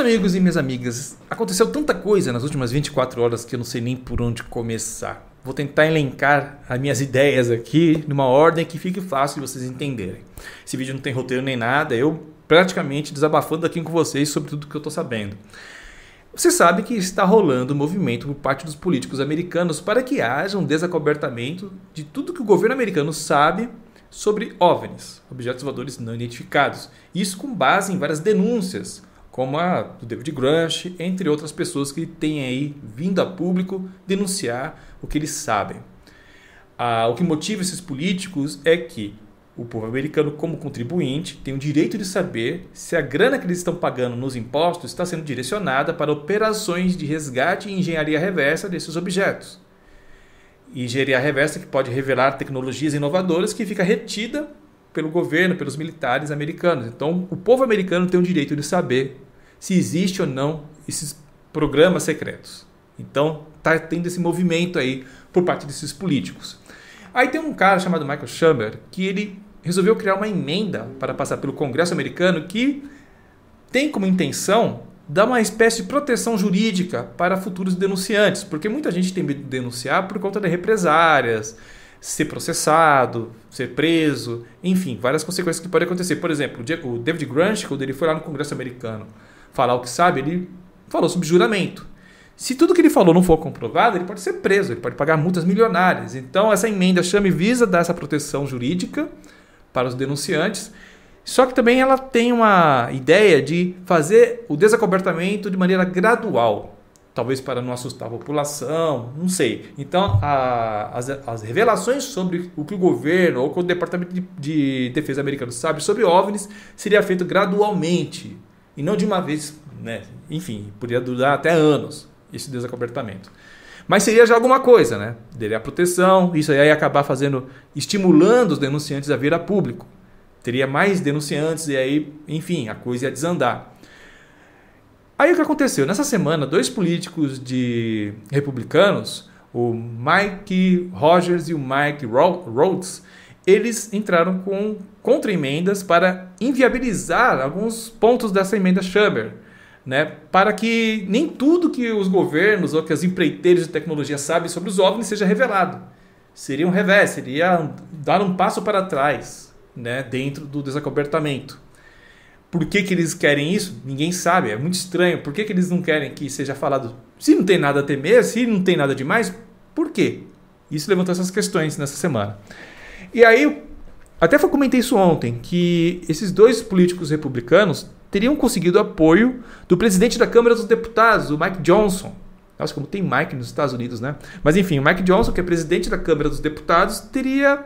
amigos e minhas amigas, aconteceu tanta coisa nas últimas 24 horas que eu não sei nem por onde começar. Vou tentar elencar as minhas ideias aqui numa ordem que fique fácil de vocês entenderem. Esse vídeo não tem roteiro nem nada, eu praticamente desabafando aqui com vocês sobre tudo que eu estou sabendo. Você sabe que está rolando um movimento por parte dos políticos americanos para que haja um desacobertamento de tudo que o governo americano sabe sobre OVNIs, objetos voadores não identificados. Isso com base em várias denúncias como a do David Grush, entre outras pessoas que têm aí vindo a público denunciar o que eles sabem. Ah, o que motiva esses políticos é que o povo americano, como contribuinte, tem o direito de saber se a grana que eles estão pagando nos impostos está sendo direcionada para operações de resgate e engenharia reversa desses objetos. Engenharia reversa que pode revelar tecnologias inovadoras que fica retida pelo governo, pelos militares americanos. Então, o povo americano tem o direito de saber se existe ou não esses programas secretos. Então, está tendo esse movimento aí por parte desses políticos. Aí tem um cara chamado Michael Schumer que ele resolveu criar uma emenda para passar pelo Congresso americano que tem como intenção dar uma espécie de proteção jurídica para futuros denunciantes, porque muita gente tem medo de denunciar por conta de represárias, ser processado, ser preso, enfim, várias consequências que podem acontecer. Por exemplo, o David Grant, quando ele foi lá no Congresso americano falar o que sabe, ele falou sobre juramento. Se tudo que ele falou não for comprovado, ele pode ser preso, ele pode pagar multas milionárias. Então, essa emenda chame visa dar essa proteção jurídica para os denunciantes. Só que também ela tem uma ideia de fazer o desacobertamento de maneira gradual talvez para não assustar a população, não sei. Então, a, as, as, revelações sobre o que o governo ou o Departamento de, de, Defesa americano sabe sobre OVNIs seria feito gradualmente e não de uma vez, né? Enfim, poderia durar até anos esse desacobertamento. Mas seria já alguma coisa, né? Teria proteção, isso aí ia acabar fazendo, estimulando os denunciantes a vir a público. Teria mais denunciantes e aí, enfim, a coisa ia desandar. Aí o que aconteceu? Nessa semana, dois políticos de republicanos, o Mike Rogers e o Mike Rhodes, eles entraram com contra-emendas para inviabilizar alguns pontos dessa emenda Schumer, né? para que nem tudo que os governos ou que as empreiteiras de tecnologia sabem sobre os OVNIs seja revelado. Seria um revés, seria dar um passo para trás né? dentro do desacobertamento. Por que, que eles querem isso? Ninguém sabe, é muito estranho. Por que, que eles não querem que seja falado? Se não tem nada a temer, se não tem nada demais, por quê? Isso levantou essas questões nessa semana. E aí, até comentei isso ontem, que esses dois políticos republicanos teriam conseguido apoio do presidente da Câmara dos Deputados, o Mike Johnson. Nossa, como tem Mike nos Estados Unidos, né? Mas enfim, o Mike Johnson, que é presidente da Câmara dos Deputados, teria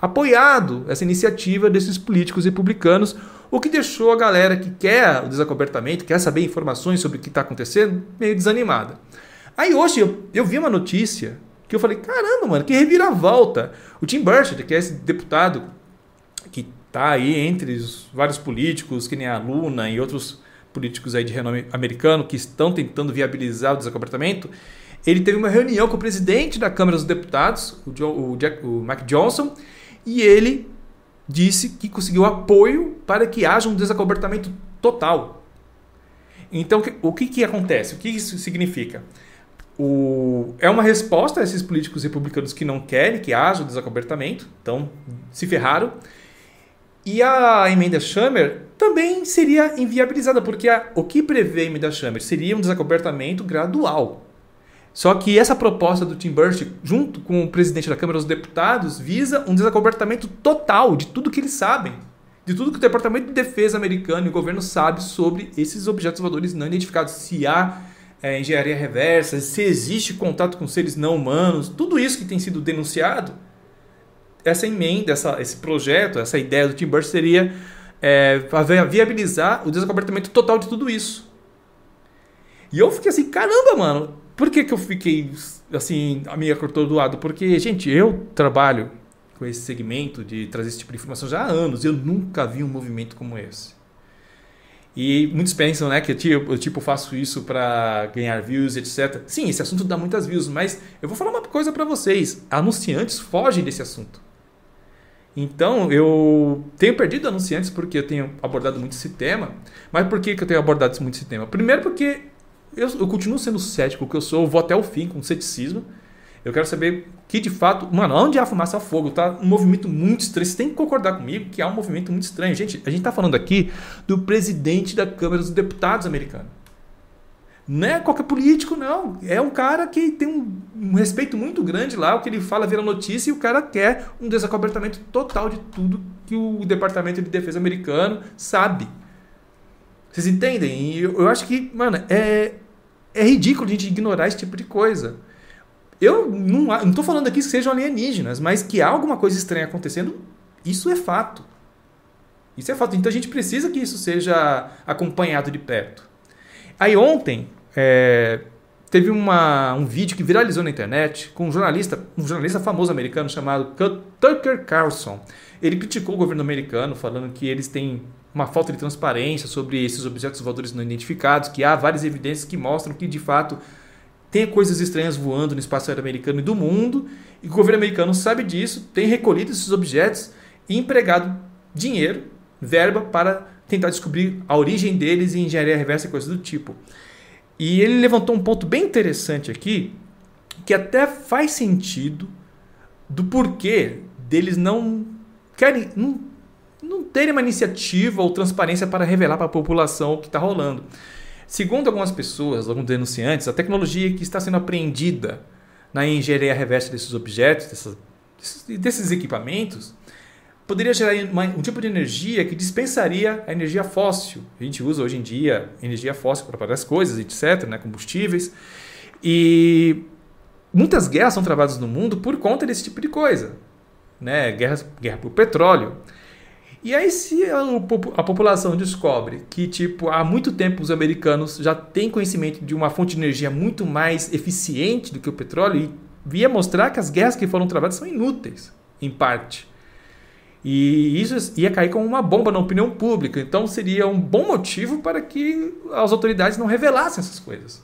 apoiado essa iniciativa desses políticos republicanos o que deixou a galera que quer o desacobertamento, quer saber informações sobre o que está acontecendo, meio desanimada. Aí hoje eu, eu, vi uma notícia que eu falei, caramba, mano, que reviravolta. O Tim Burchard, que é esse deputado que está aí entre os vários políticos, que nem a Luna e outros políticos aí de renome americano que estão tentando viabilizar o desacobertamento, ele teve uma reunião com o presidente da Câmara dos Deputados, o, o, Jack, o Mike Johnson, e ele disse que conseguiu apoio para que haja um desacobertamento total. Então, o que, que acontece? O que isso significa? O... É uma resposta a esses políticos republicanos que não querem que haja o desacobertamento, então se ferraram. E a emenda Schumer também seria inviabilizada, porque a... o que prevê a emenda Schumer seria um desacobertamento gradual. Só que essa proposta do Tim Burst, junto com o presidente da Câmara dos Deputados, visa um desacobertamento total de tudo que eles sabem, de tudo que o Departamento de Defesa americano e o governo sabe sobre esses objetos voadores não identificados, se há é, engenharia reversa, se existe contato com seres não humanos, tudo isso que tem sido denunciado, essa emenda, essa, esse projeto, essa ideia do Tim Burst seria é, viabilizar o desacobertamento total de tudo isso. E eu fiquei assim, caramba, mano, por que, que eu fiquei assim, a do lado Porque, gente, eu trabalho com esse segmento de trazer esse tipo de informação já há anos. Eu nunca vi um movimento como esse. E muitos pensam, né, que tipo, eu tipo faço isso para ganhar views, etc. Sim, esse assunto dá muitas views, mas eu vou falar uma coisa para vocês: anunciantes fogem desse assunto. Então eu tenho perdido anunciantes porque eu tenho abordado muito esse tema. Mas por que, que eu tenho abordado muito esse tema? Primeiro porque eu, eu continuo sendo cético que eu sou, eu vou até o fim com ceticismo. Eu quero saber que de fato, mano, onde há fumaça a fogo, tá? Um movimento muito estranho. Você tem que concordar comigo que há um movimento muito estranho. Gente, a gente tá falando aqui do presidente da Câmara dos Deputados americano. Não é qualquer político, não. É um cara que tem um, um respeito muito grande lá. O que ele fala vira notícia e o cara quer um desacobertamento total de tudo que o Departamento de Defesa americano sabe. Vocês entendem? E eu, eu acho que, mano, é, é ridículo a gente ignorar esse tipo de coisa. Eu não estou falando aqui que sejam alienígenas, mas que há alguma coisa estranha acontecendo, isso é fato. Isso é fato. Então a gente precisa que isso seja acompanhado de perto. Aí ontem é, teve uma, um vídeo que viralizou na internet com um jornalista, um jornalista famoso americano chamado Tucker Carlson. Ele criticou o governo americano, falando que eles têm uma falta de transparência sobre esses objetos voadores não identificados, que há várias evidências que mostram que de fato tem coisas estranhas voando no espaço aéreo americano e do mundo, e o governo americano sabe disso, tem recolhido esses objetos e empregado dinheiro, verba para tentar descobrir a origem deles e engenharia reversa e coisas do tipo. E ele levantou um ponto bem interessante aqui, que até faz sentido do porquê deles não querem, não não terem uma iniciativa ou transparência para revelar para a população o que está rolando. Segundo algumas pessoas, alguns denunciantes, a tecnologia que está sendo apreendida na engenharia reversa desses objetos, dessas, desses equipamentos, poderia gerar uma, um tipo de energia que dispensaria a energia fóssil. A gente usa hoje em dia energia fóssil para várias coisas, etc., né? combustíveis. E muitas guerras são travadas no mundo por conta desse tipo de coisa. Né? Guerra, guerra por petróleo. E aí, se a, a, população descobre que, tipo, há muito tempo os americanos já têm conhecimento de uma fonte de energia muito mais eficiente do que o petróleo, e via mostrar que as guerras que foram travadas são inúteis, em parte. E isso ia cair como uma bomba na opinião pública. Então seria um bom motivo para que as autoridades não revelassem essas coisas.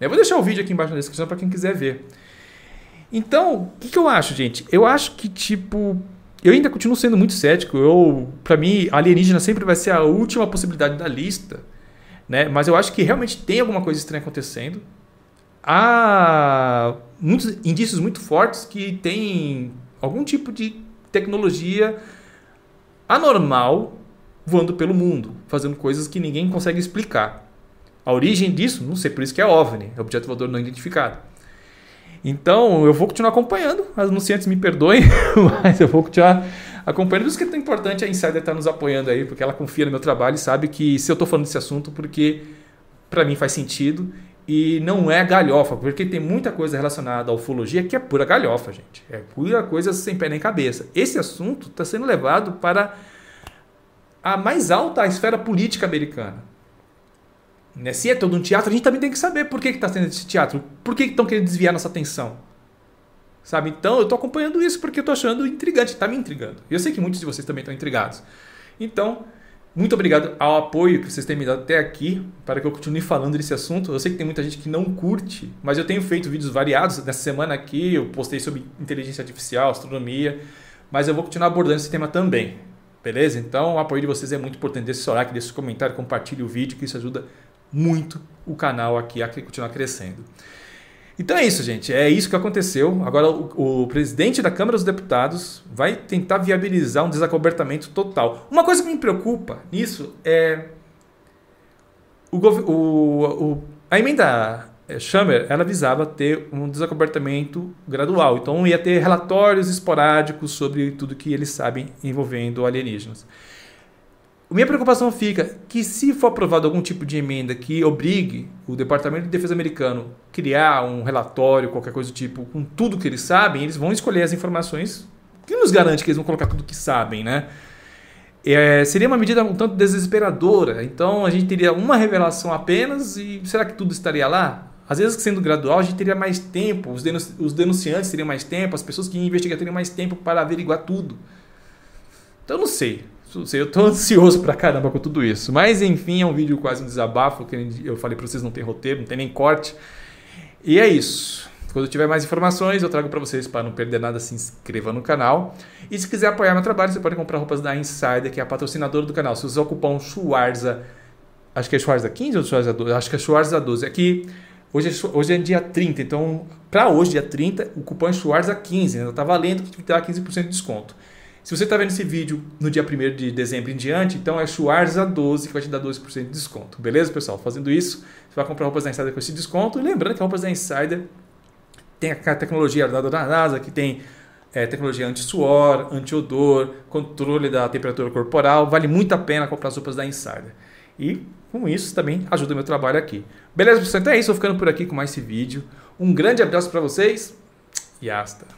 Eu vou deixar o vídeo aqui embaixo na descrição para quem quiser ver. Então, o que, que eu acho, gente? Eu acho que, tipo, eu ainda continuo sendo muito cético. Eu, para mim, alienígena sempre vai ser a última possibilidade da lista, né? Mas eu acho que realmente tem alguma coisa estranha acontecendo. Há muitos indícios muito fortes que tem algum tipo de tecnologia anormal voando pelo mundo, fazendo coisas que ninguém consegue explicar. A origem disso, não sei, por isso que é OVNI, é objeto voador não identificado. Então, eu vou continuar acompanhando. As anunciantes me perdoem, mas eu vou continuar acompanhando. isso que é tão importante a Insider estar tá nos apoiando aí, porque ela confia no meu trabalho e sabe que se eu estou falando desse assunto, porque para mim faz sentido e não é galhofa, porque tem muita coisa relacionada à ufologia que é pura galhofa, gente. É pura coisa sem pé nem cabeça. Esse assunto está sendo levado para a mais alta esfera política americana. Né? Se é todo um teatro, a gente também tem que saber por que está sendo esse teatro, por que estão que querendo desviar nossa atenção. Sabe? Então, eu estou acompanhando isso porque eu estou achando intrigante, está me intrigando. Eu sei que muitos de vocês também estão intrigados. Então, muito obrigado ao apoio que vocês têm me dado até aqui para que eu continue falando desse assunto. Eu sei que tem muita gente que não curte, mas eu tenho feito vídeos variados. Nessa semana aqui eu postei sobre inteligência artificial, astronomia, mas eu vou continuar abordando esse tema também. Beleza? Então o apoio de vocês é muito importante. Deixe seu like, deixe seu comentário, compartilhe o vídeo, que isso ajuda muito o canal aqui a continuar crescendo. Então é isso, gente. É isso que aconteceu. Agora o, o, presidente da Câmara dos Deputados vai tentar viabilizar um desacobertamento total. Uma coisa que me preocupa nisso é o, o, a emenda eh, Schumer ela visava ter um desacobertamento gradual. Então ia ter relatórios esporádicos sobre tudo que eles sabem envolvendo alienígenas minha preocupação fica que se for aprovado algum tipo de emenda que obrigue o Departamento de Defesa americano criar um relatório, qualquer coisa do tipo, com tudo que eles sabem, eles vão escolher as informações que nos garante que eles vão colocar tudo que sabem, né? É, seria uma medida um tanto desesperadora. Então a gente teria uma revelação apenas e será que tudo estaria lá? Às vezes, sendo gradual, a gente teria mais tempo, os, os denunciantes teriam mais tempo, as pessoas que investigam teriam mais tempo para averiguar tudo. Então não sei. Não sei, eu tô ansioso pra caramba com tudo isso. Mas enfim, é um vídeo quase um desabafo, que eu falei pra vocês, não tem roteiro, não tem nem corte. E é isso. Quando eu tiver mais informações, eu trago para vocês. Para não perder nada, se inscreva no canal. E se quiser apoiar meu trabalho, você pode comprar roupas da Insider, que é a patrocinadora do canal. Se usar o cupom Schwarza, acho que é Schwarza 15 ou Schwarza 12? Acho que é Schwarza 12. Aqui, hoje é, hoje é dia 30, então para hoje, dia 30, o cupom é Schwarza 15. Ainda né? tá valendo, que dá 15% de desconto. Se você está vendo esse vídeo no dia 1 de dezembro em diante, então é Schwarza 12 que vai te dar 12% de desconto. Beleza, pessoal? Fazendo isso, você vai comprar roupas da Insider com esse desconto. E lembrando que roupas da Insider tem a tecnologia da NASA, que tem é, tecnologia anti-suor, anti-odor, controle da temperatura corporal. Vale muito a pena comprar as roupas da Insider. E com isso também ajuda o meu trabalho aqui. Beleza, pessoal? Então é isso. Vou ficando por aqui com mais esse vídeo. Um grande abraço para vocês e hasta!